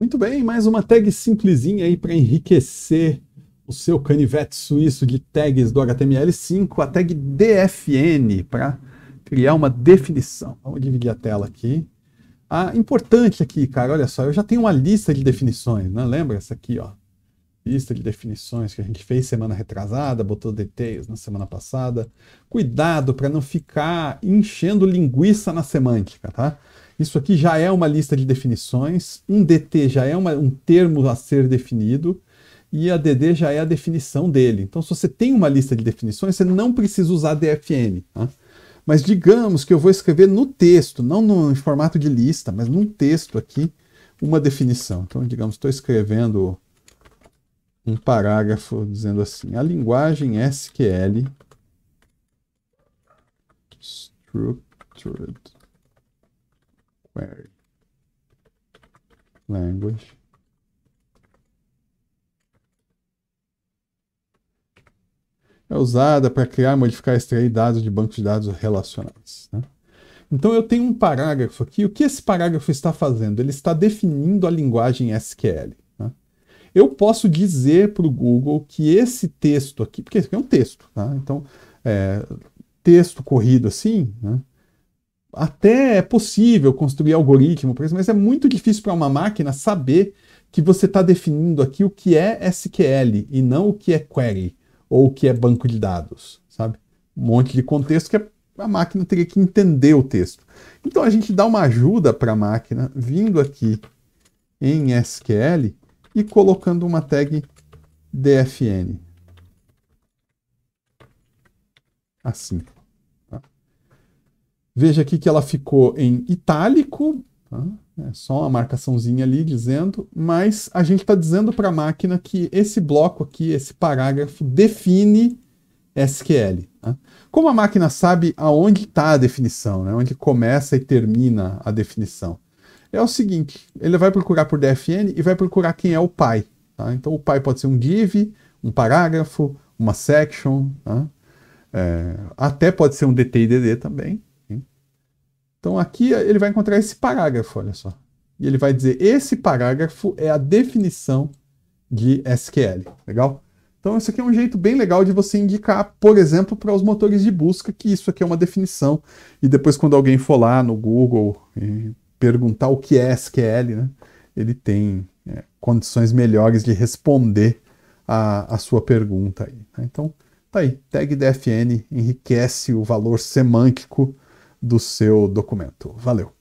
Muito bem, mais uma tag simplesinha aí para enriquecer o seu canivete suíço de tags do HTML5, a tag DFN, para criar uma definição. Vamos dividir a tela aqui. Ah, importante aqui, cara, olha só, eu já tenho uma lista de definições, né? Lembra essa aqui, ó? lista de definições que a gente fez semana retrasada, botou details na semana passada. Cuidado para não ficar enchendo linguiça na semântica, tá? Isso aqui já é uma lista de definições, um DT já é uma, um termo a ser definido e a DD já é a definição dele. Então, se você tem uma lista de definições, você não precisa usar DFN. Tá? Mas digamos que eu vou escrever no texto, não no, em formato de lista, mas num texto aqui, uma definição. Então, digamos, estou escrevendo um parágrafo dizendo assim: a linguagem SQL structured query language é usada para criar e modificar extrair dados de bancos de dados relacionados. Né? Então eu tenho um parágrafo aqui. O que esse parágrafo está fazendo? Ele está definindo a linguagem SQL. Né? Eu posso dizer para o Google que esse texto aqui, porque esse aqui é um texto, tá? então é, texto corrido assim, né? até é possível construir algoritmo, mas é muito difícil para uma máquina saber que você está definindo aqui o que é SQL e não o que é query ou o que é banco de dados, sabe? Um monte de contexto que a máquina teria que entender o texto. Então a gente dá uma ajuda para a máquina vindo aqui em SQL e colocando uma tag dfn. Assim. Veja aqui que ela ficou em itálico, tá? é só uma marcaçãozinha ali dizendo, mas a gente está dizendo para a máquina que esse bloco aqui, esse parágrafo, define SQL. Tá? Como a máquina sabe aonde está a definição, né? onde começa e termina a definição? É o seguinte, ele vai procurar por DFN e vai procurar quem é o pai. Tá? Então o pai pode ser um div, um parágrafo, uma section, tá? é, até pode ser um DT e DD também. Então aqui ele vai encontrar esse parágrafo, olha só. E ele vai dizer: esse parágrafo é a definição de SQL. Legal? Então, isso aqui é um jeito bem legal de você indicar, por exemplo, para os motores de busca que isso aqui é uma definição. E depois, quando alguém for lá no Google e perguntar o que é SQL, né, ele tem é, condições melhores de responder a, a sua pergunta. Aí, né? Então, tá aí. Tag DFN enriquece o valor semântico do seu documento. Valeu!